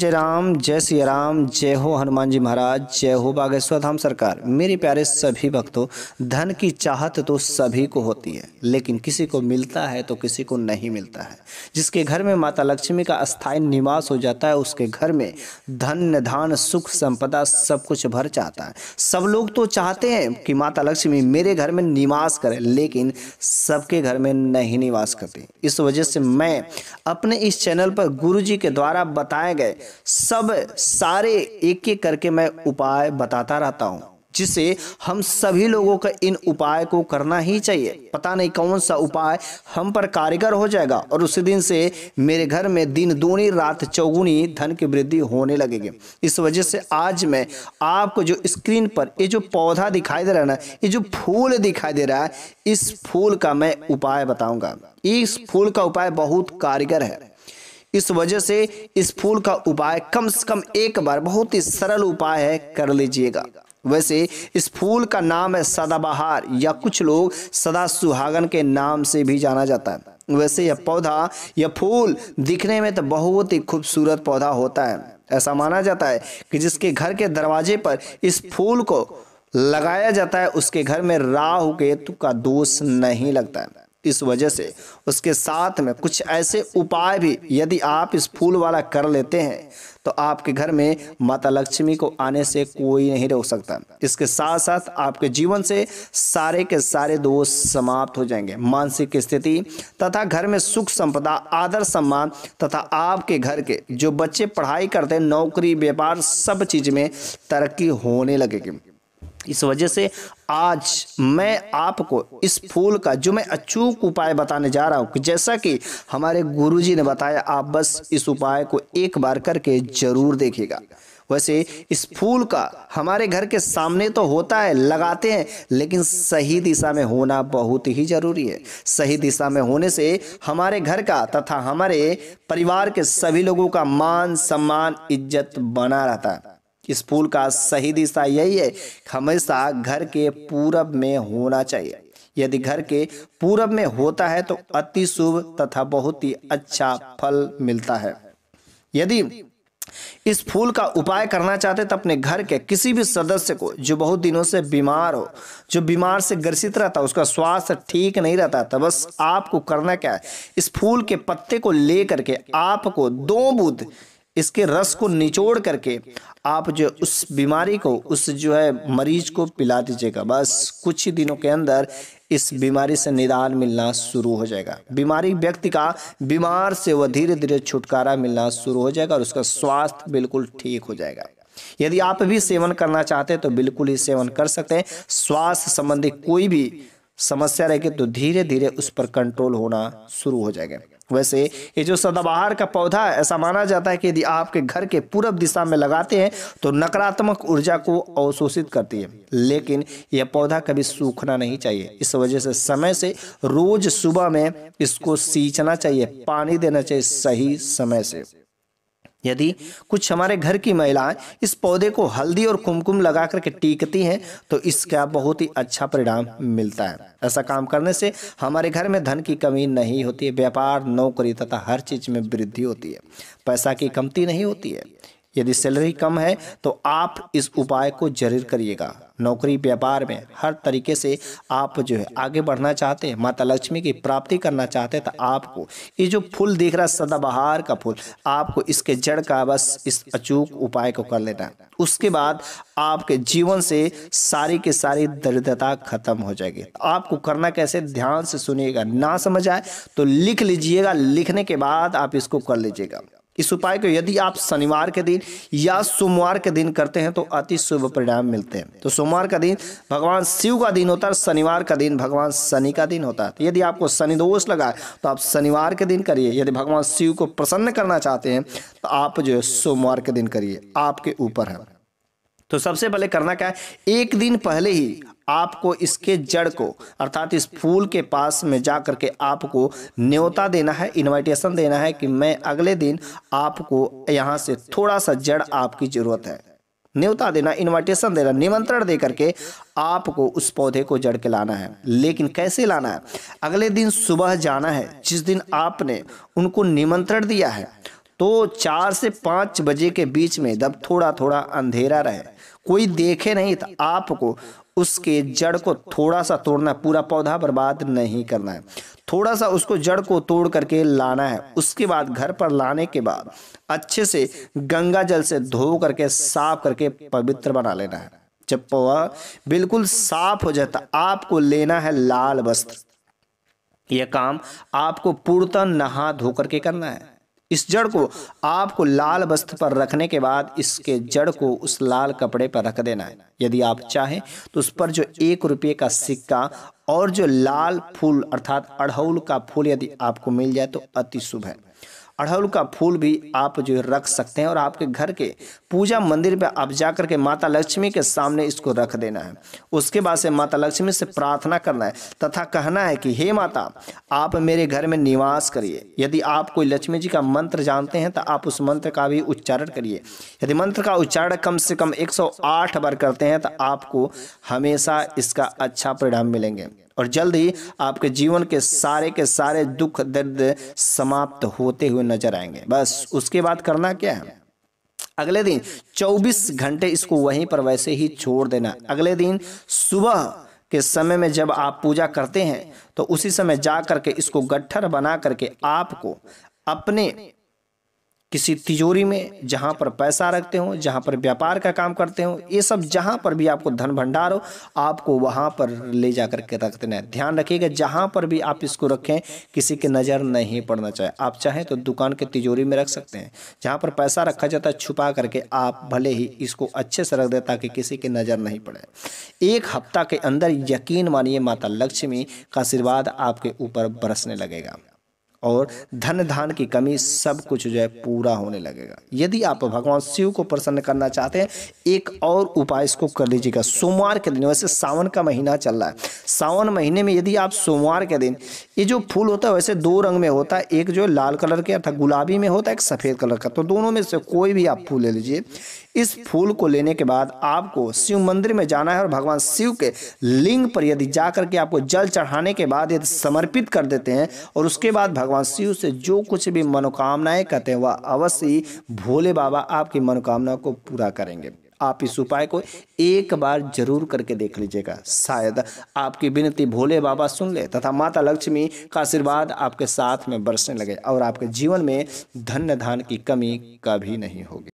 जय राम जय सिया राम जय हो हनुमान जी महाराज जय हो बागेश्वर धाम सरकार मेरे प्यारे सभी भक्तों धन की चाहत तो सभी को होती है लेकिन किसी को मिलता है तो किसी को नहीं मिलता है जिसके घर में माता लक्ष्मी का स्थायी निवास हो जाता है उसके घर में धन धान सुख संपदा सब कुछ भर जाता है सब लोग तो चाहते हैं कि माता लक्ष्मी मेरे घर में निवास करें लेकिन सबके घर में नहीं निवास करती इस वजह से मैं अपने इस चैनल पर गुरु जी के द्वारा बताए गए सब सारे एक एक करके मैं उपाय बताता रहता हूँ जिसे हम सभी लोगों का इन उपाय को करना ही चाहिए पता नहीं कौन सा उपाय हम पर कारगर हो जाएगा और उसी दिन से मेरे घर में दिन दूनी रात चौगुनी धन की वृद्धि होने लगेगी इस वजह से आज मैं आपको जो स्क्रीन पर ये जो पौधा दिखाई दे रहा है ना ये जो फूल दिखाई दे रहा है इस फूल का मैं उपाय बताऊंगा इस फूल का उपाय बहुत कारगर है इस वजह से इस फूल का उपाय कम से कम एक बार बहुत ही सरल उपाय है कर लीजिएगा वैसे इस फूल का नाम है सदाबहार या कुछ लोग सदा सुहागन के नाम से भी जाना जाता है वैसे यह पौधा यह फूल दिखने में तो बहुत ही खूबसूरत पौधा होता है ऐसा माना जाता है कि जिसके घर के दरवाजे पर इस फूल को लगाया जाता है उसके घर में राहु केतु का दोष नहीं लगता है इस वजह से उसके साथ में कुछ ऐसे उपाय भी यदि आप इस फूल वाला कर लेते हैं तो आपके घर में माता लक्ष्मी को आने से कोई नहीं रोक सकता इसके साथ साथ आपके जीवन से सारे के सारे दोष समाप्त हो जाएंगे मानसिक स्थिति तथा घर में सुख संपदा आदर सम्मान तथा आपके घर के जो बच्चे पढ़ाई करते हैं नौकरी व्यापार सब चीज़ में तरक्की होने लगेगी इस वजह से आज मैं आपको इस फूल का जो मैं अचूक उपाय बताने जा रहा हूँ जैसा कि हमारे गुरुजी ने बताया आप बस इस उपाय को एक बार करके जरूर देखेगा वैसे इस फूल का हमारे घर के सामने तो होता है लगाते हैं लेकिन सही दिशा में होना बहुत ही जरूरी है सही दिशा में होने से हमारे घर का तथा हमारे परिवार के सभी लोगों का मान सम्मान इज्जत बना रहता है इस का सही दिशा यही है हमेशा घर के पूरब में होना चाहिए यदि घर के पूरब में होता है तो अति शुभ तथा बहुत ही अच्छा फल मिलता है यदि इस फूल का उपाय करना चाहते तो अपने घर के किसी भी सदस्य को जो बहुत दिनों से बीमार हो जो बीमार से ग्रसित रहता उसका स्वास्थ्य ठीक नहीं रहता तो बस आपको करना क्या है इस फूल के पत्ते को लेकर के आपको दो बुद्ध इसके रस को निचोड़ करके आप जो उस बीमारी को उस जो है मरीज को पिला दीजिएगा बस कुछ ही दिनों के अंदर इस बीमारी से निदान मिलना शुरू हो जाएगा बीमारी व्यक्ति का बीमार से वह धीरे धीरे छुटकारा मिलना शुरू हो जाएगा और उसका स्वास्थ्य बिल्कुल ठीक हो जाएगा यदि आप भी सेवन करना चाहते हैं तो बिल्कुल ही सेवन कर सकते हैं स्वास्थ्य संबंधी कोई भी समस्या रहेगी तो धीरे धीरे उस पर कंट्रोल होना शुरू हो जाएगा वैसे ये जो सदाबहार का पौधा है ऐसा माना जाता है कि यदि आपके घर के पूर्व दिशा में लगाते हैं तो नकारात्मक ऊर्जा को अवशोषित करती है लेकिन यह पौधा कभी सूखना नहीं चाहिए इस वजह से समय से रोज सुबह में इसको सींचना चाहिए पानी देना चाहिए सही समय से यदि कुछ हमारे घर की महिलाएं इस पौधे को हल्दी और कुमकुम लगा करके टीकती हैं तो इसका बहुत ही अच्छा परिणाम मिलता है ऐसा काम करने से हमारे घर में धन की कमी नहीं होती है व्यापार नौकरी तथा हर चीज़ में वृद्धि होती है पैसा की कमती नहीं होती है यदि सैलरी कम है तो आप इस उपाय को जरूर करिएगा नौकरी व्यापार में हर तरीके से आप जो है आगे बढ़ना चाहते हैं माता लक्ष्मी की प्राप्ति करना चाहते हैं तो आपको ये जो फूल दिख रहा है सदाबहार का फूल आपको इसके जड़ का बस इस अचूक उपाय को कर लेना है उसके बाद आपके जीवन से सारी की सारी दरिद्रता खत्म हो जाएगी तो आपको करना कैसे ध्यान से सुनिएगा ना समझ आए तो लिख लीजिएगा लिखने के बाद आप इसको कर लीजिएगा इस उपाय को यदि आप शनिवार के दिन या सोमवार के दिन करते हैं तो अति शुभ परिणाम मिलते हैं तो सोमवार का दिन भगवान शिव का दिन होता है शनिवार का दिन भगवान शनि का दिन होता है तो यदि आपको शनि दोष लगा तो आप शनिवार के दिन करिए यदि भगवान शिव को प्रसन्न करना चाहते हैं तो आप जो है सोमवार के दिन करिए आपके ऊपर है तो सबसे पहले करना क्या है एक दिन पहले ही आपको इसके जड़ को अर्थात इस फूल के पास में जा करके के आपको न्योता देना है इनविटेशन देना है कि मैं अगले दिन आपको यहाँ से थोड़ा सा जड़ आपकी ज़रूरत है न्योता देना इनविटेशन देना निमंत्रण दे करके आपको उस पौधे को जड़ के लाना है लेकिन कैसे लाना है अगले दिन सुबह जाना है जिस दिन आपने उनको निमंत्रण दिया है तो चार से पाँच बजे के बीच में जब थोड़ा थोड़ा अंधेरा रहे कोई देखे नहीं तो आपको उसके जड़ को थोड़ा सा तोड़ना पूरा पौधा बर्बाद नहीं करना है थोड़ा सा उसको जड़ को तोड़ करके लाना है उसके बाद घर पर लाने के बाद अच्छे से गंगा जल से धो करके साफ करके पवित्र बना लेना है जब पौधा बिल्कुल साफ हो जाता तो आपको लेना है लाल वस्त्र यह काम आपको पूर्णतः नहा धो करके करना है इस जड़ को आपको लाल वस्त्र पर रखने के बाद इसके जड़ को उस लाल कपड़े पर रख देना है यदि आप चाहें तो उस पर जो एक रुपये का सिक्का और जो लाल फूल अर्थात अड़हुल का फूल यदि आपको मिल जाए तो अति शुभ है अड़हुल का फूल भी आप जो रख सकते हैं और आपके घर के पूजा मंदिर पे आप जा करके माता लक्ष्मी के सामने इसको रख देना है उसके बाद से माता लक्ष्मी से प्रार्थना करना है तथा कहना है कि हे माता आप मेरे घर में निवास करिए यदि आप कोई लक्ष्मी जी का मंत्र जानते हैं तो आप उस मंत्र का भी उच्चारण करिए यदि मंत्र का उच्चारण कम से कम एक बार करते हैं तो आपको हमेशा इसका अच्छा परिणाम मिलेंगे और जल्द ही आपके जीवन के सारे के सारे दुख दर्द समाप्त होते हुए नजर आएंगे बस उसके बाद करना क्या है अगले दिन 24 घंटे इसको वहीं पर वैसे ही छोड़ देना अगले दिन सुबह के समय में जब आप पूजा करते हैं तो उसी समय जा करके इसको गट्ठर बना करके आपको अपने किसी तिजोरी में जहाँ पर पैसा रखते हो जहाँ पर व्यापार का काम करते हो ये सब जहाँ पर भी आपको धन भंडार हो आपको वहाँ पर ले जा करके रख देना है ध्यान रखिएगा जहाँ पर भी आप इसको रखें किसी की नज़र नहीं पड़ना चाहिए आप चाहें तो दुकान के तिजोरी में रख सकते हैं जहाँ पर पैसा रखा जाता है छुपा करके आप भले ही इसको अच्छे से रख दें ताकि किसी की नज़र नहीं पड़े एक हफ्ता के अंदर यकीन मानिए माता लक्ष्मी का आशीर्वाद आपके ऊपर बरसने लगेगा और धन धान की कमी सब कुछ जो है पूरा होने लगेगा यदि आप भगवान शिव को प्रसन्न करना चाहते हैं एक और उपाय इसको कर लीजिएगा सोमवार के दिन वैसे सावन का महीना चल रहा है सावन महीने में यदि आप सोमवार के दिन ये जो फूल होता है वैसे दो रंग में होता है एक जो है लाल कलर के अर्थात गुलाबी में होता है एक सफ़ेद कलर का तो दोनों में से कोई भी आप फूल ले लीजिए इस फूल को लेने के बाद आपको शिव मंदिर में जाना है और भगवान शिव के लिंग पर यदि जा करके आपको जल चढ़ाने के बाद यदि समर्पित कर देते हैं और उसके बाद भगवान शिव से जो कुछ भी मनोकामनाएं करते हैं वह अवश्य भोले बाबा आपकी मनोकामना को पूरा करेंगे आप इस उपाय को एक बार जरूर करके देख लीजिएगा शायद आपकी विनती भोले बाबा सुन ले तथा माता लक्ष्मी का आशीर्वाद आपके साथ में बरसने लगे और आपके जीवन में धन्य धान की कमी कभी नहीं होगी